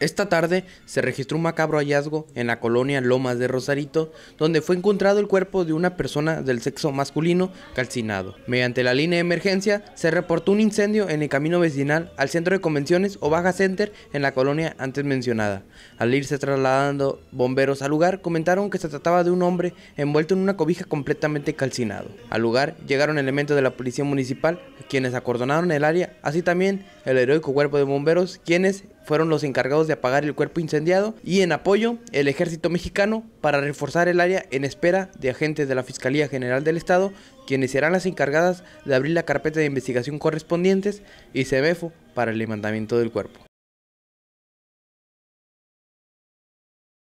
Esta tarde se registró un macabro hallazgo en la colonia Lomas de Rosarito, donde fue encontrado el cuerpo de una persona del sexo masculino calcinado. Mediante la línea de emergencia se reportó un incendio en el camino vecinal al centro de convenciones o Baja Center en la colonia antes mencionada. Al irse trasladando bomberos al lugar, comentaron que se trataba de un hombre envuelto en una cobija completamente calcinado. Al lugar llegaron elementos de la policía municipal, quienes acordonaron el área, así también el heroico cuerpo de bomberos, quienes fueron los encargados de apagar el cuerpo incendiado y en apoyo el ejército mexicano para reforzar el área en espera de agentes de la Fiscalía General del Estado, quienes serán las encargadas de abrir la carpeta de investigación correspondientes y CEMEFO para el levantamiento del cuerpo.